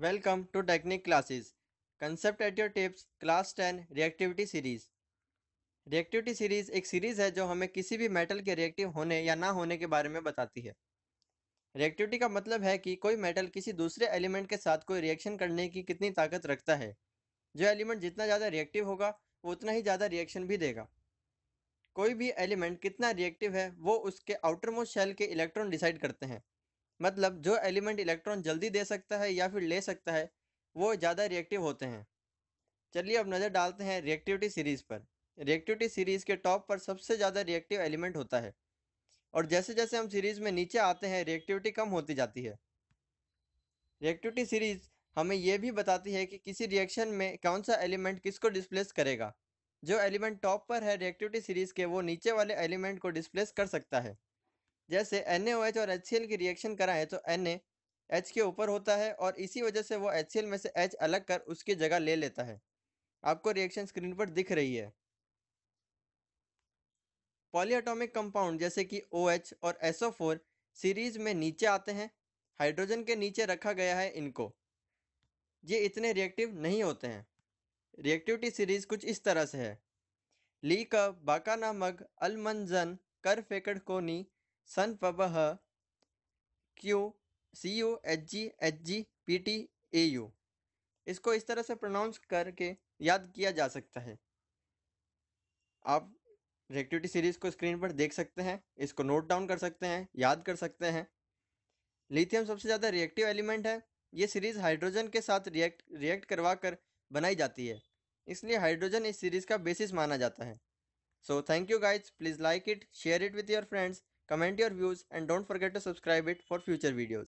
Welcome to technique classes concept at your tips class ten reactivity series reactivity series एक series है जो हमें किसी भी मेटल के रिएक्टिव होने या ना होने के बारे में बताती है रिएक्टिविटी का मतलब है कि कोई मेटल किसी दूसरे एलिमेंट के साथ कोई रिएक्शन करने की कितनी ताकत रखता है जो एलिमेंट जितना ज़्यादा रिएक्टिव होगा वो उतना ही ज़्यादा रिएक्शन भी देगा कोई भी एलिमेंट कितना रिएक्टिव है वो उसके मोस्ट शेल के इलेक्ट्रॉन डिसाइड करते हैं मतलब जो एलिमेंट इलेक्ट्रॉन जल्दी दे सकता है या फिर ले सकता है वो ज़्यादा रिएक्टिव होते हैं चलिए अब नज़र डालते हैं रिएक्टिविटी सीरीज़ पर रिएक्टिविटी सीरीज़ के टॉप पर सबसे ज़्यादा रिएक्टिव एलिमेंट होता है और जैसे जैसे हम सीरीज़ में नीचे आते हैं रिएक्टिविटी कम होती जाती है रिएक्टिविटी सीरीज़ हमें यह भी बताती है कि किसी रिएक्शन में कौन सा एलिमेंट किसको डिस्प्लेस करेगा जो एलिमेंट टॉप पर है रिएक्टिविटी सीरीज़ के वो नीचे वाले एलिमेंट को डिस्प्लेस कर सकता है जैसे NaOH और एच की रिएक्शन कराएं तो एन एच के ऊपर होता है और इसी वजह से वो एच में से एच अलग कर उसकी जगह ले लेता है आपको रिएक्शन स्क्रीन पर दिख रही है पॉलीएटॉमिक कंपाउंड जैसे कि ओ OH और SO4 सीरीज में नीचे आते हैं हाइड्रोजन के नीचे रखा गया है इनको ये इतने रिएक्टिव नहीं होते हैं रिएक्टिविटी सीरीज कुछ इस तरह से है ली कब बाकाना मग अलमंजन कर फेकड़ कोनी सन पब क्यू C U H G H G P T A U इसको इस तरह से प्रोनाउंस करके याद किया जा सकता है आप रेक्टिविटी सीरीज को स्क्रीन पर देख सकते हैं इसको नोट डाउन कर सकते हैं याद कर सकते हैं लिथियम सबसे ज़्यादा रिएक्टिव एलिमेंट है ये सीरीज़ हाइड्रोजन के साथ रिएक्ट रिएक्ट करवा कर बनाई जाती है इसलिए हाइड्रोजन इस सीरीज़ का बेसिस माना जाता है so thank you guys please like it share it with your friends comment your views and don't forget to subscribe it for future videos.